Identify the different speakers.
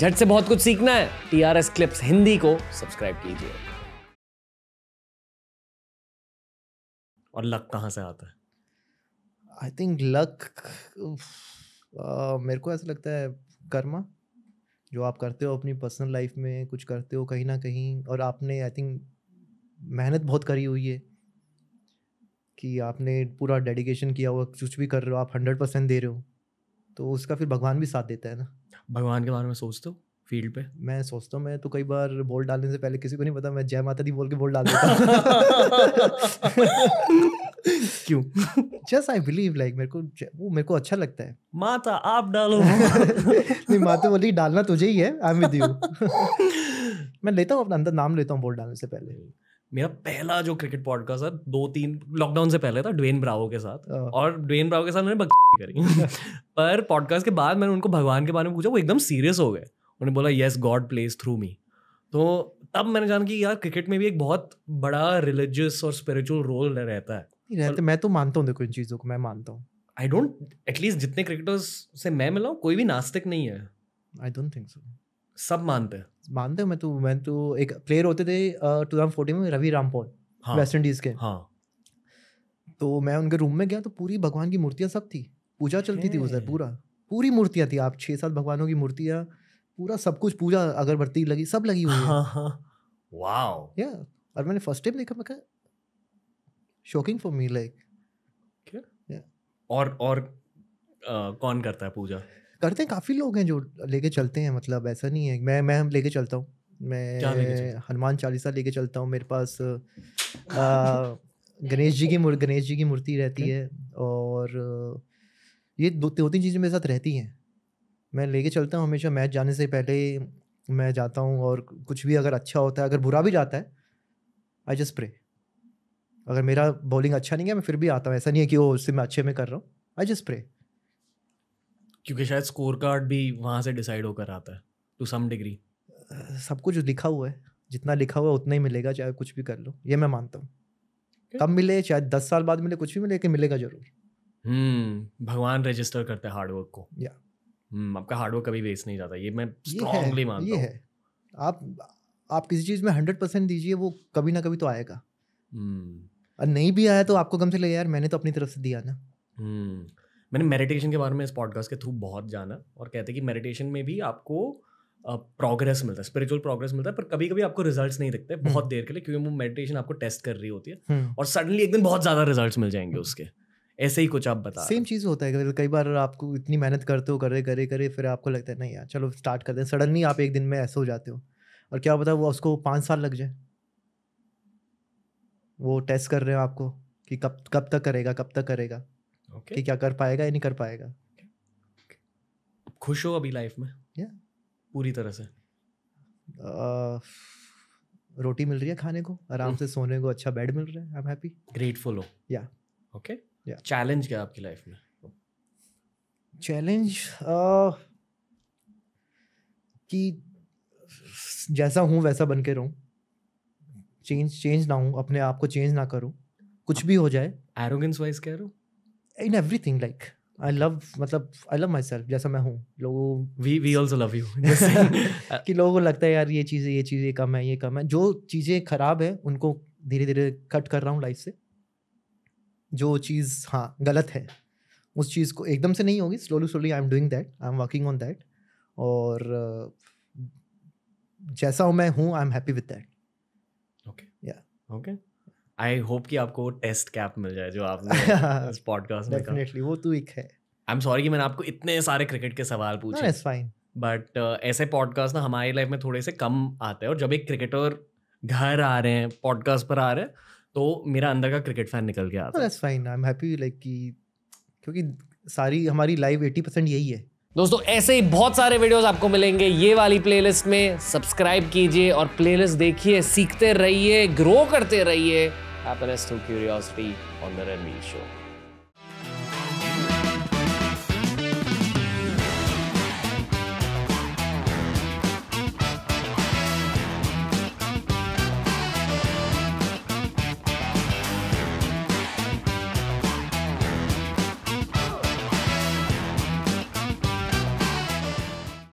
Speaker 1: झट से बहुत कुछ सीखना है T R S clips Hindi को सब्सक्राइब कीजिए और लक कहाँ से आता है
Speaker 2: आई थिंक लक मेरे को ऐसा लगता है कर्मा जो आप करते हो अपनी पर्सनल लाइफ में कुछ करते हो कहीं ना कहीं और आपने आई थिंक मेहनत बहुत करी हुई है कि आपने पूरा डेडिकेशन किया हुआ कुछ भी कर रहे हो आप हंड्रेड परसेंट दे रहे हो तो उसका फिर भगवान भी साथ देता है ना भगवान के बारे में सोचते हो फील्ड पे मैं सोचता हूँ मैं तो कई बार बोल डालने से पहले किसी को नहीं पता मैं जय माता दी बोल के बोल डाल देता क्यों जस्ट आई बिलीव लाइक मेरे को वो मेरे को अच्छा लगता है
Speaker 1: माता आप डालो
Speaker 2: नहीं माता बोली डालना तुझे ही है आई एम विद यू मैं लेता हूँ अपना अंदर नाम लेता हूँ बोल डालने से पहले
Speaker 1: मेरा पहला जो क्रिकेट पॉडकास्ट था दो तीन लॉकडाउन से पहले था ड्वेन ब्रावो के साथ हाँ। और ड्वेन ब्रावो के साथ मैंने करी पर पॉडकास्ट के बाद मैंने उनको भगवान के बारे में पूछा वो एकदम सीरियस हो गए उन्होंने बोला yes God place through me तो तब मैंने जाना कि यार क्रिकेट में भी एक बहुत बड़ा रिलीजियस और स्पिरिचुअल रोल रहता
Speaker 2: है रहते मैं तो मानता हूँ देखो इन चीज़ों को मैं मानता हूँ
Speaker 1: आई डोंट एटलीस्ट जितने क्रिकेटर्स से मैं मिला हूँ कोई भी नास्तिक नहीं है
Speaker 2: आई डोंट थिंक सो सब मानते हैं मानते हो मैं तो मैं तो एक प्लेयर होते थे टू थाउजेंड फोर्टीन में रवि रामपोल हाँ, वेस्ट इंडीज के हाँ तो मैं उनके रूम में गया तो पूरी भगवान की मूर्तियाँ सब थी पूजा चलती थी उधर पूरा पूरी मूर्तियाँ थी आप छः सात भगवानों की मूर्तियाँ पूरा सब कुछ पूजा अगरबत्ती लगी सब लगी हुई हाँ, हाँ, वाओ या और मैंने फर्स्ट टाइम देखा मैं कहा शॉकिंग फॉर मी लाइक क्या
Speaker 1: और और आ, कौन करता है पूजा
Speaker 2: करते हैं काफ़ी लोग हैं जो लेके चलते हैं मतलब ऐसा नहीं है मैं मैं लेके चलता हूँ मैं हनुमान चालीसा लेके चलता हूँ मेरे पास गणेश जी की गणेश जी की मूर्ति रहती हम्म। है और ये दो तीन तीन चीज़ें मेरे साथ रहती हैं मैं लेके चलता हूँ हमेशा मैच जाने से पहले मैं जाता हूँ और कुछ भी अगर अच्छा होता है अगर बुरा भी जाता है आई जस्ट प्रे अगर मेरा बॉलिंग अच्छा नहीं है मैं फिर भी आता हूँ ऐसा नहीं है कि वो उससे मैं अच्छे में कर रहा हूँ आई जस्ट प्रे
Speaker 1: क्योंकि शायद स्कोर कार्ड भी वहाँ से डिसाइड होकर आता है
Speaker 2: टू सम डिग्री सब कुछ लिखा हुआ है जितना लिखा हुआ है उतना ही मिलेगा चाहे कुछ भी कर लो ये मैं मानता हूँ कब मिले चाहे दस साल बाद मिले कुछ भी मिले कि मिलेगा जरूर
Speaker 1: हम्म भगवान रजिस्टर करते हैं हार्डवर्क को या हम्म आपका हार्डवर्क कभी वेस्ट नहीं जाता ये मैं स्ट्रांगली मानता ये है
Speaker 2: आप आप किसी चीज़ में हंड्रेड परसेंट दीजिए वो कभी ना कभी तो आएगा हम्म। और नहीं भी आया तो आपको कम से लगे यार मैंने तो अपनी तरफ से दिया ना
Speaker 1: हम्म मैंने मेडिटेशन के बारे में इस पॉडकास्ट के थ्रू बहुत जाना और कहते हैं कि मेडिटेशन में भी आपको प्रोग्रेस मिलता है स्पिरिचुअल प्रोग्रेस मिलता है पर कभी कभी आपको रिजल्ट्स नहीं दिखते हम्म। बहुत देर के लिए क्योंकि वो मेडिटेशन आपको टेस्ट कर रही होती है हम्म। और सडनली एक दिन बहुत ज़्यादा रिजल्ट मिल जाएंगे हम्म। उसके ऐसे ही कुछ आप बता सेम
Speaker 2: चीज़ होता है कई बार आपको इतनी मेहनत करते हो करे करे करे फिर आपको लगता है नहीं यार चलो स्टार्ट करते हैं सडनली आप एक दिन में ऐसे हो जाते हो और क्या पता वो उसको पाँच साल लग जाए वो टेस्ट कर रहे हो आपको कि कब कब तक करेगा कब तक करेगा okay. कि क्या कर पाएगा या नहीं कर पाएगा
Speaker 1: खुश हो अभी लाइफ में yeah. पूरी तरह से
Speaker 2: uh, रोटी मिल रही है खाने को आराम से सोने को अच्छा बेड मिल रहा है आई एम हैप्पी ग्रेटफुल हो या ओके या
Speaker 1: चैलेंज क्या आपकी लाइफ में
Speaker 2: चैलेंज uh, कि जैसा हूँ वैसा बन के रहूँ चेंज चेंज ना हूँ अपने आप को चेंज ना करूँ कुछ भी हो जाए एरोगेंस वाइज कह रहा हूँ in everything like I love मतलब आई लव माई सेल्फ जैसा मैं हूँ लोगों
Speaker 1: we we also love you
Speaker 2: कि लोगों को लगता है यार ये चीज़ें ये चीज़ें कम है ये कम है जो चीज़ें खराब है उनको धीरे धीरे कट कर रहा हूँ लाइफ से जो चीज़ हाँ गलत है उस चीज़ को एकदम से नहीं होगी slowly slowly I am doing that I am working on that और जैसा हूँ मैं हूँ I am happy with that okay या ओके
Speaker 1: आई होप कि आपको वो टेस्ट कैप मिल जाए जो आपने इस पॉडकास्ट में डेफिनेटली
Speaker 2: वो तो एक है
Speaker 1: आई एम सॉरी कि मैंने आपको इतने सारे क्रिकेट के सवाल पूछे इट्स फाइन बट ऐसे पॉडकास्ट ना हमारी लाइफ में थोड़े से कम आते हैं और जब एक क्रिकेटर घर आ रहे हैं पॉडकास्ट पर आ रहे हैं तो मेरा अंदर का क्रिकेट फैन निकल गया
Speaker 2: it's fine I am happy like कि क्योंकि सारी हमारी लाइफ 80% यही है दोस्तों ऐसे ही बहुत सारे वीडियोस आपको
Speaker 1: मिलेंगे ये वाली प्लेलिस्ट में सब्सक्राइब कीजिए और प्लेलिस्ट देखिए सीखते रहिए ग्रो करते रहिए happiness through curiosity on the Ranveer show